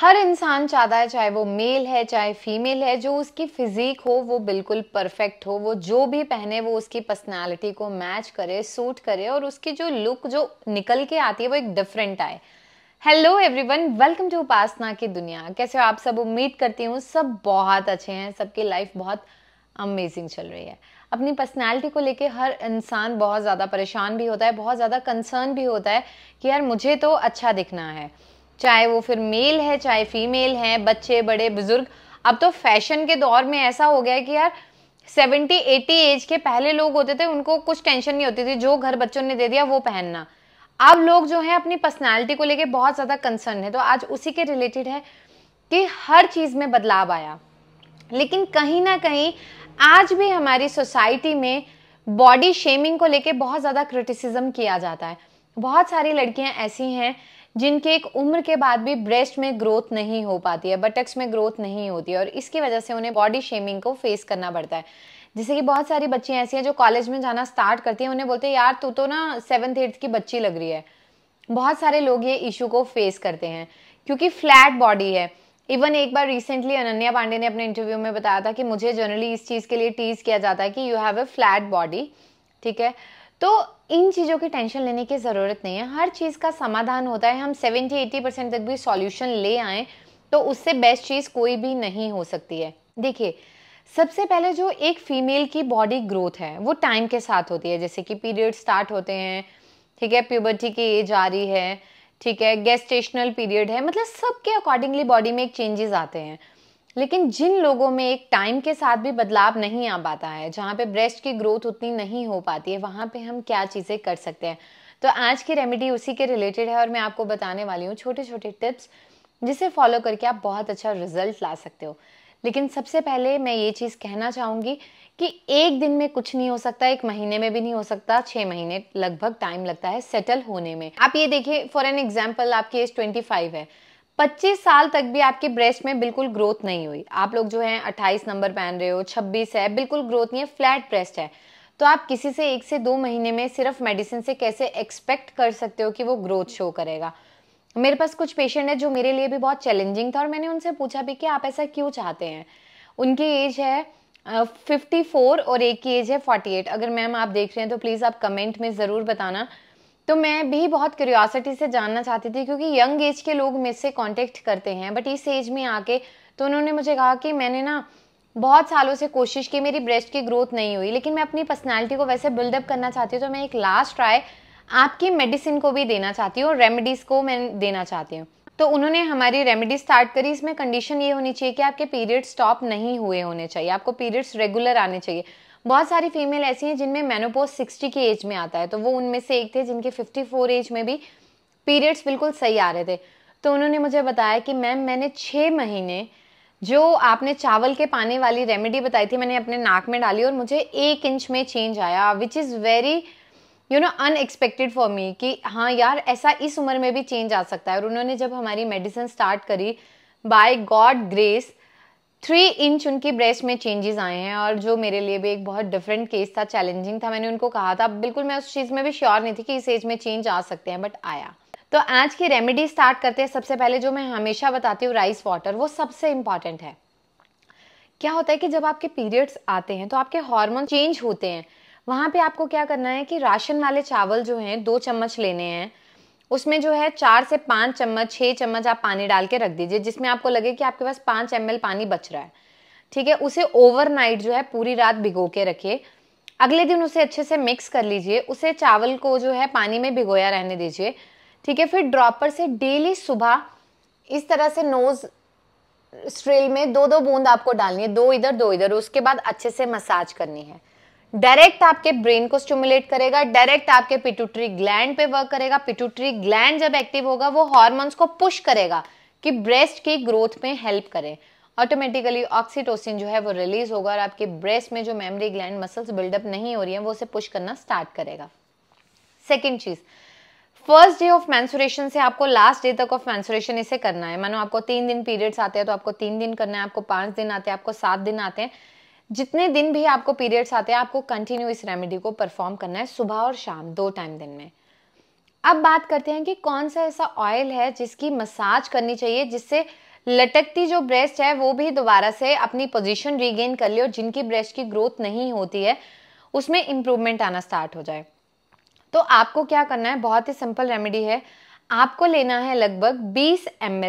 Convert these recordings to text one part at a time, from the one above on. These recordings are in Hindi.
हर इंसान चाहता है चाहे वो मेल है चाहे फीमेल है जो उसकी फिजिक हो वो बिल्कुल परफेक्ट हो वो जो भी पहने वो उसकी पर्सनालिटी को मैच करे सूट करे और उसकी जो लुक जो निकल के आती है वो एक डिफरेंट आए hello everyone welcome to Upasana की दुनिया कैसे हो आप सब उम्मीद करती हूँ सब बहुत अच्छे हैं सबकी लाइफ बहुत अमेजिंग चल रही है अपनी पर्सनैलिटी को लेके हर इंसान बहुत ज़्यादा परेशान भी होता है बहुत ज़्यादा कंसर्न भी होता है कि यार मुझे तो अच्छा दिखना है चाहे वो फिर मेल है चाहे फीमेल है बच्चे बड़े बुजुर्ग अब तो फैशन के दौर में ऐसा हो गया है कि यार सेवेंटी एटी एज के पहले लोग होते थे उनको कुछ टेंशन नहीं होती थी जो घर बच्चों ने दे दिया वो पहनना अब लोग जो हैं अपनी पर्सनालिटी को लेके बहुत ज़्यादा कंसर्न है तो आज उसी के रिलेटेड है कि हर चीज़ में बदलाव आया लेकिन कहीं ना कहीं आज भी हमारी सोसाइटी में बॉडी शेमिंग को लेके बहुत ज़्यादा क्रिटिसिज्म किया जाता है बहुत सारी लड़कियां ऐसी हैं जिनके एक उम्र के बाद भी ब्रेस्ट में ग्रोथ नहीं हो पाती है बटक्स में ग्रोथ नहीं होती है और इसकी वजह से उन्हें बॉडी शेमिंग को फेस करना पड़ता है जैसे कि बहुत सारी बच्चियां ऐसी हैं जो कॉलेज में जाना स्टार्ट करती हैं उन्हें बोलते हैं यार तू तो ना सेवन्थ एट्थ की बच्ची लग रही है बहुत सारे लोग ये इशू को फेस करते हैं क्योंकि फ्लैट बॉडी है इवन एक बार रिसेंटली अनन्या पांडे ने अपने इंटरव्यू में बताया था कि मुझे जनरली इस चीज़ के लिए टीज किया जाता है कि you have a flat body ठीक है तो इन चीज़ों की टेंशन लेने की ज़रूरत नहीं है हर चीज़ का समाधान होता है हम 70-80 परसेंट तक भी सॉल्यूशन ले आएँ तो उससे बेस्ट चीज़ कोई भी नहीं हो सकती है देखिए सबसे पहले जो एक फीमेल की बॉडी ग्रोथ है वो टाइम के साथ होती है जैसे कि पीरियड स्टार्ट होते हैं ठीक है प्यूबर्टी की एज आ रही है ठीक है गेस्टेशनल पीरियड है मतलब सबके अकॉर्डिंगली बॉडी में एक चेंजेस आते हैं लेकिन जिन लोगों में एक टाइम के साथ भी बदलाव नहीं आ पाता है जहाँ पे ब्रेस्ट की ग्रोथ उतनी नहीं हो पाती है वहाँ पे हम क्या चीज़ें कर सकते हैं तो आज की रेमेडी उसी के रिलेटेड है और मैं आपको बताने वाली हूँ छोटे छोटे टिप्स जिसे फॉलो करके आप बहुत अच्छा रिजल्ट ला सकते हो लेकिन सबसे पहले मैं ये चीज़ कहना चाहूँगी कि एक दिन में कुछ नहीं हो सकता एक महीने में भी नहीं हो सकता छः महीने लगभग टाइम लगता है सेटल होने में आप ये देखिए फॉर एन एग्जाम्पल आपकी एज ट्वेंटी फाइव है 25 साल तक भी आपके ब्रेस्ट में बिल्कुल ग्रोथ नहीं हुई आप लोग जो है 28 नंबर पहन रहे हो 26 है बिल्कुल ग्रोथ नहीं है फ्लैट ब्रेस्ट है तो आप किसी से एक से दो महीने में सिर्फ मेडिसिन से कैसे एक्सपेक्ट कर सकते हो कि वो ग्रोथ शो करेगा मेरे पास कुछ पेशेंट है जो मेरे लिए भी बहुत चैलेंजिंग था और मैंने उनसे पूछा भी कि आप ऐसा क्यों चाहते हैं उनकी एज है फिफ्टी uh, फोर और एक की एज है फोर्टी एट अगर मैम आप देख रहे हैं तो प्लीज़ आप कमेंट में ज़रूर बताना तो मैं भी बहुत क्यूरियासिटी से जानना चाहती थी क्योंकि यंग एज के लोग मेरे कॉन्टेक्ट करते हैं बट इस एज में आके तो उन्होंने मुझे कहा कि मैंने ना बहुत सालों से कोशिश की मेरी ब्रेस्ट की ग्रोथ नहीं हुई लेकिन मैं अपनी पर्सनैलिटी को वैसे बिल्डअप करना चाहती हूँ तो मैं एक लास्ट ट्राई आपकी मेडिसिन को भी देना चाहती हूँ और रेमेडीज़ को मैं देना चाहती हूँ तो उन्होंने हमारी रेमेडी स्टार्ट करी इसमें कंडीशन ये होनी चाहिए कि आपके पीरियड स्टॉप नहीं हुए होने चाहिए आपको पीरियड्स रेगुलर आने चाहिए बहुत सारी फीमेल ऐसी हैं जिनमें मेनोपोज 60 की एज में आता है तो वो उनमें से एक थे जिनके 54 एज में भी पीरियड्स बिल्कुल सही आ रहे थे तो उन्होंने मुझे बताया कि मैम मैंने छः महीने जो आपने चावल के पाने वाली रेमेडी बताई थी मैंने अपने नाक में डाली और मुझे एक इंच में चेंज आया which is very you know unexpected for me कि हाँ यार ऐसा इस उम्र में भी चेंज आ सकता है और उन्होंने जब हमारी मेडिसिन स्टार्ट करी by God grace three inch उनकी ब्रेस्ट में चेंजेस आए हैं और जो मेरे लिए भी एक बहुत डिफरेंट केस था चैलेंजिंग था मैंने उनको कहा था बिल्कुल मैं उस चीज़ में भी श्योर नहीं थी कि इस एज में चेंज आ सकते हैं बट आया तो आज की रेमेडी स्टार्ट करते हैं सबसे पहले जो मैं हमेशा बताती हूँ राइस वाटर वो सबसे इंपॉर्टेंट है क्या होता है कि जब आपके पीरियड्स आते हैं तो आपके हार्मोन चेंज होते हैं वहां पे आपको क्या करना है कि राशन वाले चावल जो हैं दो चम्मच लेने हैं उसमें जो है चार से पाँच चम्मच छः चम्मच आप पानी डाल के रख दीजिए जिसमें आपको लगे कि आपके पास पाँच एम पानी बच रहा है ठीक है उसे ओवरनाइट जो है पूरी रात भिगो के रखिए अगले दिन उसे अच्छे से मिक्स कर लीजिए उसे चावल को जो है पानी में भिगोया रहने दीजिए ठीक है फिर ड्रॉपर से डेली सुबह इस तरह से नोज़ स्ट्रेल में दो दो बूंद आपको डालनी है दो इधर दो इधर उसके बाद अच्छे से मसाज करनी है डायरेक्ट आपके ब्रेन को स्टिमुलेट करेगा डायरेक्ट आपके पिटूटरी ग्लैंड पे वर्क करेगा पिटूटरी ग्लैंड जब एक्टिव होगा वो हॉर्मोन्स को पुश करेगा कि ब्रेस्ट की ग्रोथ में हेल्प करें ऑटोमेटिकली ऑक्सीटोसिन जो है वो रिलीज होगा और आपके ब्रेस्ट में जो मेमरी ग्लैंड मसल्स बिल्डअप नहीं हो रही है वो उसे पुश करना स्टार्ट करेगा सेकेंड चीज़ फर्स्ट डे ऑफ मैंसुरेशन से आपको लास्ट डे तक ऑफ मैंसुरेशन इसे करना है मानो आपको तीन दिन पीरियड्स आते हैं तो आपको तीन दिन करना है आपको पांच दिन आते हैं आपको सात दिन आते हैं जितने दिन भी आपको पीरियड्स आते हैं आपको कंटिन्यू इस रेमेडी को परफॉर्म करना है सुबह और शाम दो टाइम दिन में अब बात करते हैं कि कौन सा ऐसा ऑयल है जिसकी मसाज करनी चाहिए जिससे लटकती जो ब्रेस्ट है वो भी दोबारा से अपनी पोजीशन रीगेन कर ले और जिनकी ब्रेस्ट की ग्रोथ नहीं होती है उसमें इम्प्रूवमेंट आना स्टार्ट हो जाए तो आपको क्या करना है बहुत ही सिंपल रेमेडी है आपको लेना है लगभग 20 एम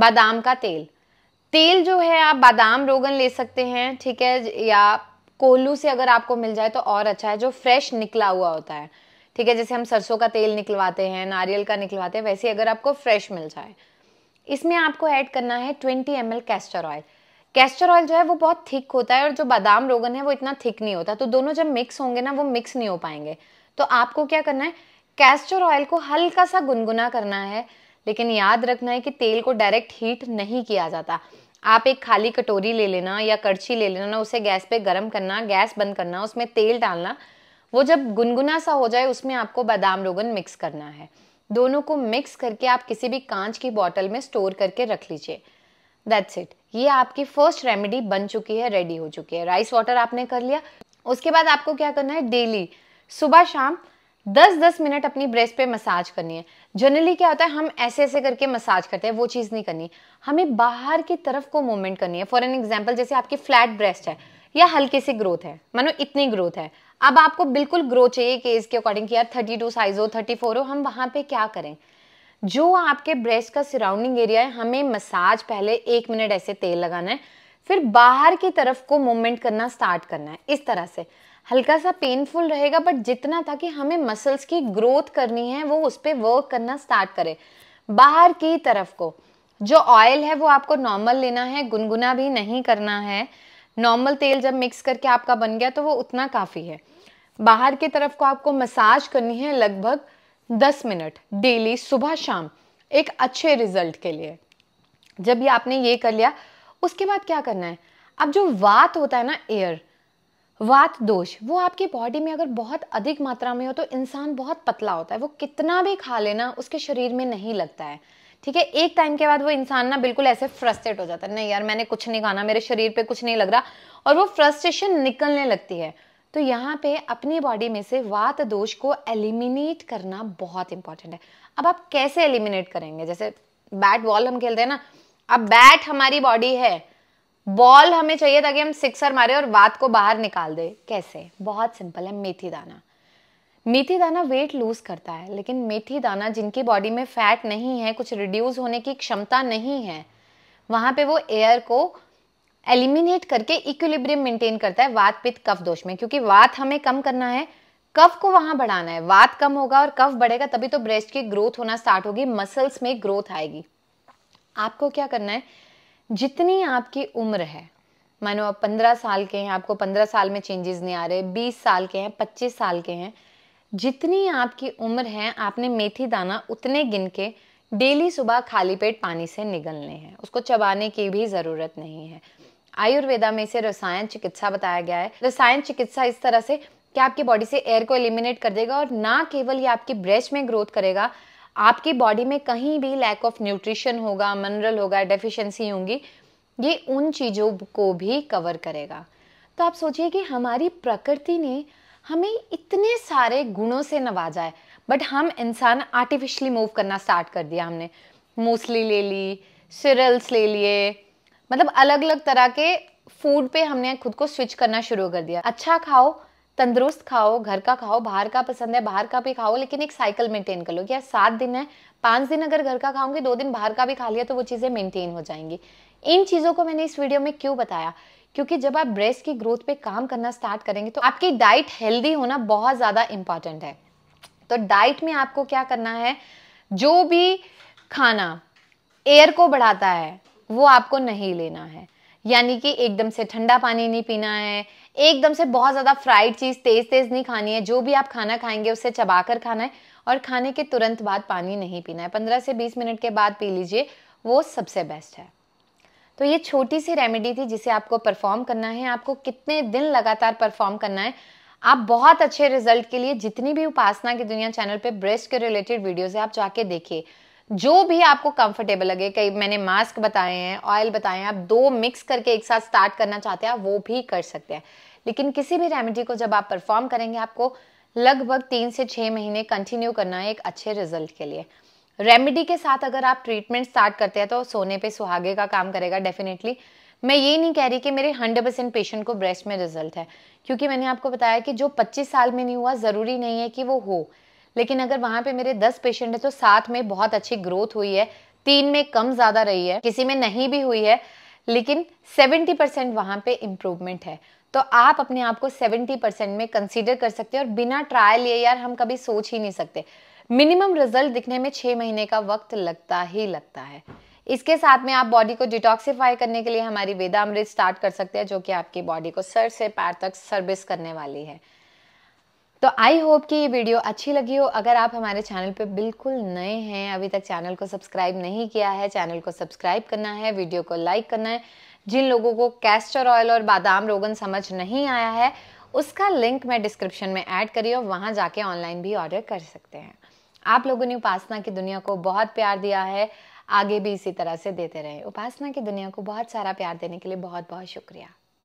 बादाम का तेल तेल जो है आप बादाम रोगन ले सकते हैं ठीक है या कोल्लू से अगर आपको मिल जाए तो और अच्छा है जो फ्रेश निकला हुआ होता है ठीक है जैसे हम सरसों का तेल निकलवाते हैं नारियल का निकलवाते हैं वैसे अगर आपको फ्रेश मिल जाए इसमें आपको ऐड करना है 20 M castor oil castor oil जो है वो बहुत थिक होता है और जो बादाम रोगन है वो इतना थिक नहीं होता तो दोनों जब मिक्स होंगे ना वो मिक्स नहीं हो पाएंगे तो आपको क्या करना है कैस्टर ऑयल को हल्का सा गुनगुना करना है लेकिन याद रखना है कि तेल को डायरेक्ट हीट नहीं किया जाता आप एक खाली कटोरी ले लेना या कड़छी ले लेना उसे गैस पे गर्म करना गैस बंद करना उसमें तेल डालना वो जब गुनगुना सा हो जाए उसमें आपको बादाम रोगन मिक्स करना है दोनों को मिक्स करके आप किसी भी कांच की बॉटल में स्टोर करके रख लीजिए दैट्स इट ये आपकी फर्स्ट रेमेडी बन चुकी है रेडी हो चुकी है राइस वाटर आपने कर लिया उसके बाद आपको क्या करना है डेली सुबह शाम दस दस मिनट अपनी ब्रेस्ट पे मसाज करनी है जनरली क्या होता है हम ऐसे ऐसे करके मसाज करते हैं वो चीज़ नहीं करनी हमें बाहर की तरफ को मूवमेंट करनी है फॉर एन एग्जाम्पल जैसे आपकी फ्लैट ब्रेस्ट है या हल्की सी ग्रोथ है मानो इतनी ग्रोथ है अब आपको बिल्कुल ग्रोथ चाहिए कि इसके अकॉर्डिंग कि यार थर्टी टू साइज हो थर्टी फोर हो हम वहां पे क्या करें जो आपके ब्रेस्ट का सराउंडिंग एरिया है हमें मसाज पहले एक मिनट ऐसे तेल लगाना है फिर बाहर की तरफ को मूवमेंट करना स्टार्ट करना है इस तरह से हल्का सा पेनफुल रहेगा बट जितना था कि हमें मसल्स की ग्रोथ करनी है वो उस पर वर्क करना स्टार्ट करें बाहर की तरफ को जो ऑयल है वो आपको नॉर्मल लेना है गुनगुना भी नहीं करना है नॉर्मल तेल जब मिक्स करके आपका बन गया तो वो उतना काफ़ी है बाहर की तरफ को आपको मसाज करनी है लगभग दस मिनट डेली सुबह शाम एक अच्छे रिजल्ट के लिए जब ये आपने ये कर लिया उसके बाद क्या करना है अब जो वात होता है ना एयर वात दोष वो आपकी बॉडी में अगर बहुत अधिक मात्रा में हो तो इंसान बहुत पतला होता है वो कितना भी खा लेना उसके शरीर में नहीं लगता है ठीक है एक टाइम के बाद वो इंसान ना बिल्कुल ऐसे फ्रस्ट्रेट हो जाता है नहीं यार मैंने कुछ नहीं खाना मेरे शरीर पे कुछ नहीं लग रहा और वो फ्रस्ट्रेशन निकलने लगती है तो यहाँ पे अपनी बॉडी में से वात दोष को एलिमिनेट करना बहुत इंपॉर्टेंट है अब आप कैसे एलिमिनेट करेंगे जैसे बैट बॉल हम खेलते हैं ना अब बैट हमारी बॉडी है बॉल हमें चाहिए ताकि हम सिक्सर मारे और वात को बाहर निकाल दे कैसे बहुत सिंपल है मेथी दाना मेथी दाना वेट लूज करता है लेकिन मेथी दाना जिनकी बॉडी में फैट नहीं है कुछ रिड्यूस होने की क्षमता नहीं है वहां पे वो एयर को एलिमिनेट करके इक्विलिब्रियम मेंटेन करता है वात पित्त कफ दोष में क्योंकि वात हमें कम करना है कफ को वहां बढ़ाना है वात कम होगा और कफ बढ़ेगा तभी तो ब्रेस्ट की ग्रोथ होना स्टार्ट होगी मसल्स में ग्रोथ आएगी आपको क्या करना है जितनी आपकी उम्र है मानो आप पंद्रह साल के हैं आपको पंद्रह साल में चेंजेस नहीं आ रहे बीस साल के हैं पच्चीस साल के हैं जितनी आपकी उम्र है आपने मेथी दाना उतने गिन के डेली सुबह खाली पेट पानी से निगलने हैं उसको चबाने की भी ज़रूरत नहीं है आयुर्वेदा में इसे रसायन चिकित्सा बताया गया है रसायन चिकित्सा इस तरह से कि आपकी बॉडी से एयर को एलिमिनेट कर देगा और ना केवल ये आपकी ब्रेस्ट में ग्रोथ करेगा आपकी बॉडी में कहीं भी लैक ऑफ न्यूट्रिशन होगा मिनरल होगा डेफिशिएंसी होंगी ये उन चीज़ों को भी कवर करेगा तो आप सोचिए कि हमारी प्रकृति ने हमें इतने सारे गुणों से नवाजा है बट हम इंसान आर्टिफिशली मूव करना स्टार्ट कर दिया हमने मूसली ले ली सिरल्स ले लिए मतलब अलग अलग तरह के फूड पे हमने खुद को स्विच करना शुरू कर दिया अच्छा खाओ तंदुरुस्त खाओ घर का खाओ बाहर का पसंद है बाहर का भी खाओ लेकिन एक साइकिल मेंटेन कर लो कि सात दिन है पांच दिन अगर घर का खाओगे दो दिन बाहर का भी खा लिया तो वो चीज़ें मेंटेन हो जाएंगी इन चीज़ों को मैंने इस वीडियो में क्यों बताया क्योंकि जब आप ब्रेस्ट की ग्रोथ पे काम करना स्टार्ट करेंगे तो आपकी डाइट हेल्दी होना बहुत ज़्यादा इम्पॉर्टेंट है तो डाइट में आपको क्या करना है जो भी खाना एयर को बढ़ाता है वो आपको नहीं लेना है यानी कि एकदम से ठंडा पानी नहीं पीना है एकदम से बहुत ज़्यादा फ्राइड चीज़ तेज़ तेज़ नहीं खानी है जो भी आप खाना खाएंगे उसे चबा कर खाना है और खाने के तुरंत बाद पानी नहीं पीना है पंद्रह से बीस मिनट के बाद पी लीजिए वो सबसे बेस्ट है तो ये छोटी सी रेमेडी थी जिसे आपको परफॉर्म करना है आपको कितने दिन लगातार परफॉर्म करना है आप बहुत अच्छे रिजल्ट के लिए जितनी भी उपासना की दुनिया चैनल पे ब्रेस्ट के रिलेटेड वीडियोज़ है आप जाके देखिए जो भी आपको कंफर्टेबल लगे कई मैंने मास्क बताए हैं ऑयल बताए हैं आप दो मिक्स करके एक साथ स्टार्ट करना चाहते हैं वो भी कर सकते हैं लेकिन किसी भी रेमेडी को जब आप परफॉर्म करेंगे आपको लगभग तीन से छः महीने कंटिन्यू करना है एक अच्छे रिजल्ट के लिए रेमेडी के साथ अगर आप ट्रीटमेंट स्टार्ट करते हैं तो सोने पे सुहागे का काम करेगा डेफिनेटली मैं ये नहीं कह रही कि मेरे हंड्रेड परसेंट पेशेंट को ब्रेस्ट में रिजल्ट है क्योंकि मैंने आपको बताया कि जो पच्चीस साल में नहीं हुआ ज़रूरी नहीं है कि वो हो लेकिन अगर वहां पे मेरे दस पेशेंट है तो सात में बहुत अच्छी ग्रोथ हुई है तीन में कम ज़्यादा रही है किसी में नहीं भी हुई है लेकिन सेवेंटी परसेंट वहां पे इम्प्रूवमेंट है तो आप अपने आप को सेवेंटी परसेंट में कंसीडर कर सकते हैं और बिना ट्रायल लिए यार हम कभी सोच ही नहीं सकते मिनिमम रिजल्ट दिखने में छह महीने का वक्त लगता ही लगता है इसके साथ में आप बॉडी को डिटॉक्सीफाई करने के लिए हमारी वेदामृत स्टार्ट कर सकते हैं जो कि आपकी बॉडी को सर से पैर तक सर्विस करने वाली है तो आई होप कि ये वीडियो अच्छी लगी हो अगर आप हमारे चैनल पे बिल्कुल नए हैं अभी तक चैनल को सब्सक्राइब नहीं किया है चैनल को सब्सक्राइब करना है वीडियो को लाइक करना है जिन लोगों को कैस्टर ऑयल और बादाम रोगन समझ नहीं आया है उसका लिंक मैं डिस्क्रिप्शन में ऐड करी और वहाँ जाके ऑनलाइन भी ऑर्डर कर सकते हैं आप लोगों ने उपासना की दुनिया को बहुत प्यार दिया है आगे भी इसी तरह से देते रहे उपासना की दुनिया को बहुत सारा प्यार देने के लिए बहुत बहुत शुक्रिया